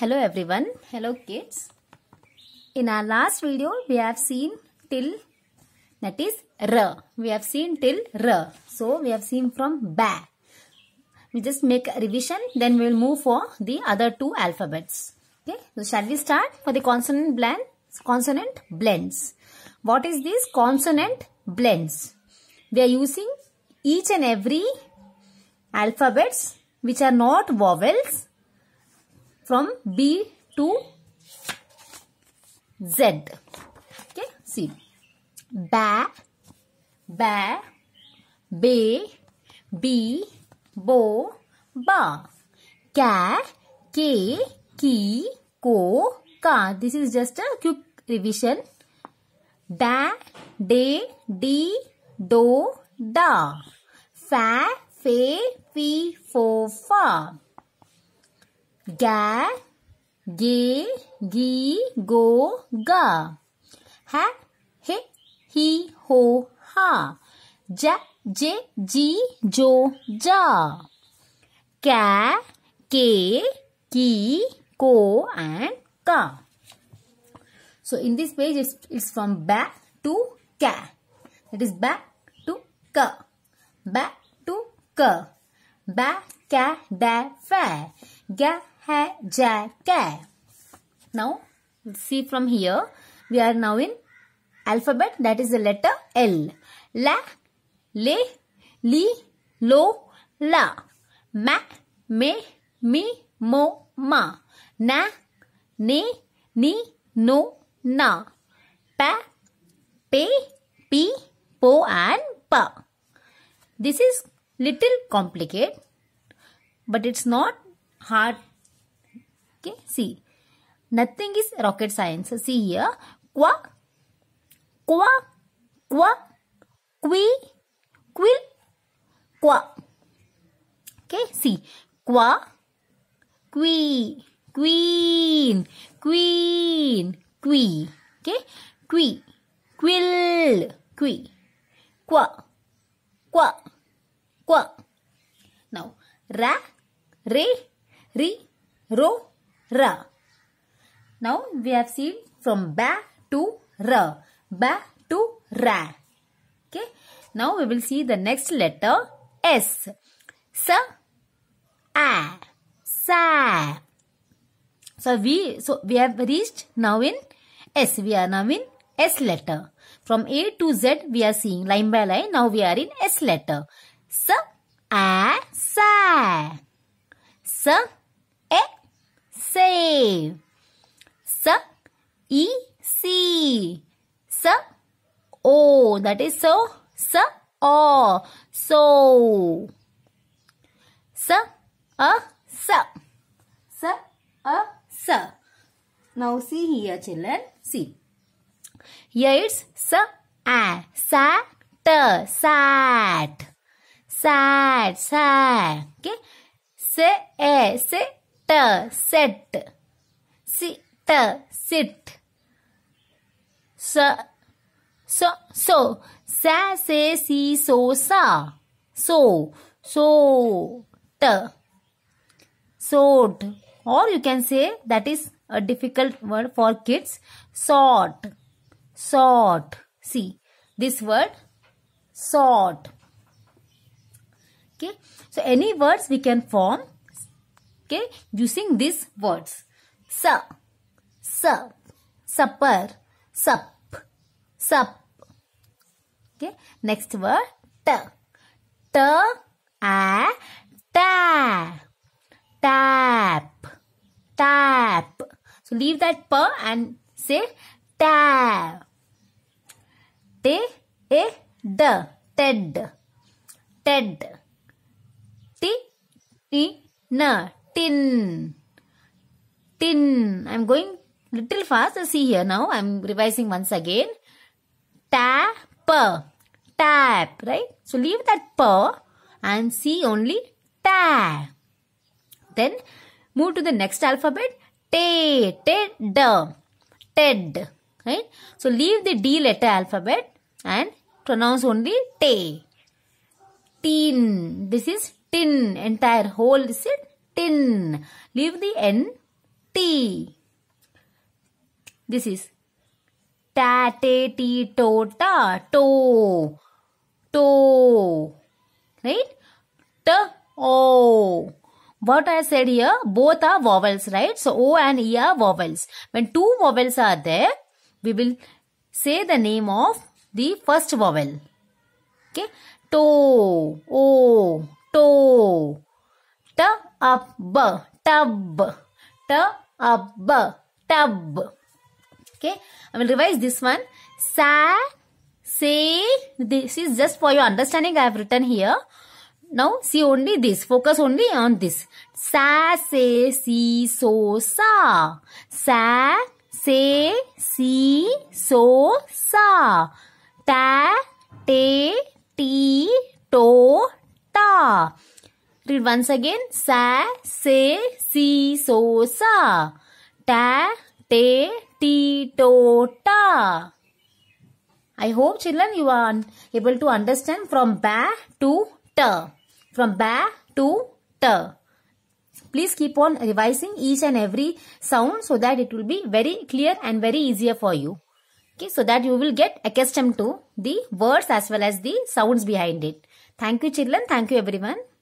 Hello everyone. Hello kids. In our last video, we have seen till that is R. We have seen till R. So, we have seen from Ba. We just make a revision. Then we will move for the other two alphabets. Okay. So, shall we start for the consonant blend? Consonant blends. What is this consonant blends? We are using each and every alphabets which are not vowels from B to Z. Okay, see. Ba, ba, be, be, bo, ba. Ka, ke, ki, ko, ka. This is just a quick revision. Da, de, di, do, da. Fa, fe, fi, fo, fa. Ga, ge, gi, go, ga. Ha, he, he, ho, ha. Ja, je, ji, jo, ja. Ka, ke, ki, ko and ka. So in this page it's, it's from ba to ka. That is ba to ka. Ba to ka. Ba, ka, da, fa. Ga, है Now see from here we are now in alphabet that is the letter L. La, le, li, lo, la. Ma, me, mi, mo, ma. Na, ne, ni, no, na. Pa, pe, pi, po and pa. This is little complicated but it's not hard Okay, see. Nothing is rocket science. See here. Qua, qua, qua, qui, quill, qua. Okay, see. Qua, qui, queen, queen, qui. Okay, qui, quill, qui, qua, qua, qua. Now, ra, re, ri, ro, ra. Now we have seen from ba to ra, ba to ra. Okay. Now we will see the next letter S. Sa, a, sa. So we so we have reached now in S. We are now in S letter. From A to Z we are seeing line by line. Now we are in S letter. Sa, a, sa. Sa, save. S E C. S O. That is so. S O. So. S A S. S A S. Now see here children. See. Here it's S A. Sat. Sat. Sat. Sat. Okay. Say. Say t set sit sit so so so sa se si so sa so so t sort or you can say that is a difficult word for kids sort sort see this word sort okay so any words we can form okay using these words sa sa supper sup sup okay next word a tap tap tap so leave that p and say tap da ted ted na tin. Tin. I'm going little fast. See here now. I'm revising once again. Tap. Tap. Right? So leave that pa and see only ta. Then move to the next alphabet. Te. Te. Ted. Right? So leave the D letter alphabet and pronounce only te. Tin. This is tin. Entire whole is it? tin. Leave the N, T. This is ta, te, ti, to, ta, to, to. Right? T, o. What I said here, both are vowels, right? So, O and E are vowels. When two vowels are there, we will say the name of the first vowel. Okay? To, O, to up tub t up tub okay i will revise this one sa say this is just for your understanding i have written here now see only this focus only on this sa say si so sa sa say si so sa ta te once again. Sa, se, si, so, sa. Ta, te, ti, to, ta. I hope children you are able to understand from ba to ta. From ba to ta. Please keep on revising each and every sound so that it will be very clear and very easier for you. Okay, so that you will get accustomed to the words as well as the sounds behind it. Thank you children. Thank you everyone.